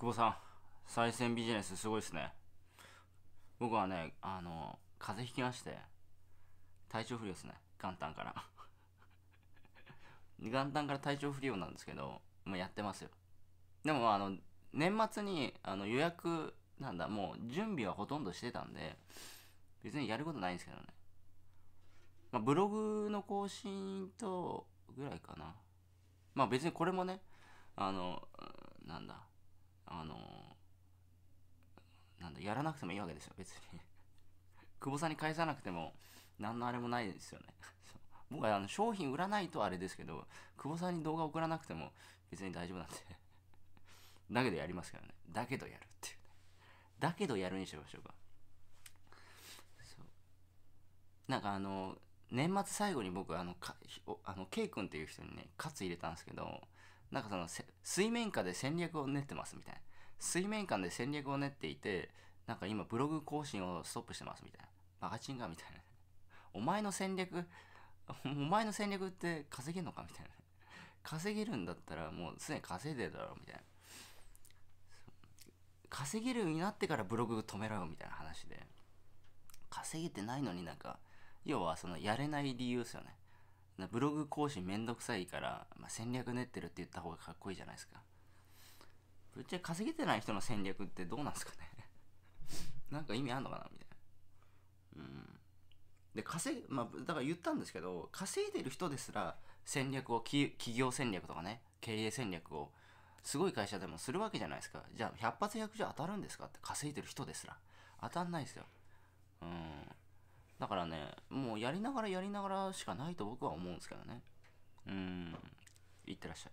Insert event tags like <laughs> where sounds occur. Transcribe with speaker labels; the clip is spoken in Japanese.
Speaker 1: 久保さん、再選ビジネスすごいですね。僕はね、あの、風邪ひきまして、体調不良ですね。元旦から。<laughs> 元旦から体調不良なんですけど、もうやってますよ。でも、あの、年末にあの予約、なんだ、もう準備はほとんどしてたんで、別にやることないんですけどね。まあ、ブログの更新と、ぐらいかな。まあ別にこれもね、あの、なんだ、あのなんだやらなくてもいいわけですよ別に <laughs> 久保さんに返さなくても何のあれもないですよね <laughs> 僕はあの商品売らないとあれですけど久保さんに動画送らなくても別に大丈夫なんで <laughs> だけどやりますからねだけどやるっていう、ね、だけどやるにしましょうかそうなんかあの年末最後に僕あのかあの K 君っていう人にねカツ入れたんですけどなんかその水面下で戦略を練ってますみたいな水面下で戦略を練っていてなんか今ブログ更新をストップしてますみたいなマガチンがみたいなお前の戦略 <laughs> お前の戦略って稼げんのかみたいな稼げるんだったらもうすでに稼いでるだろうみたいな稼げるようになってからブログ止めろよみたいな話で稼げてないのになんか要はそのやれない理由ですよねブログ更新めんどくさいから、まあ、戦略練ってるって言った方がかっこいいじゃないですか。ぶっちゃけ稼げてない人の戦略ってどうなんすかね <laughs> なんか意味あんのかなみたいな。うん。で、稼まあ、だから言ったんですけど、稼いでる人ですら戦略を、企業戦略とかね、経営戦略を、すごい会社でもするわけじゃないですか。じゃあ、100発100錠当たるんですかって稼いでる人ですら。当たんないですよ。うん。からね、もうやりながらやりながらしかないと僕は思うんですけどね。うん。いってらっしゃい。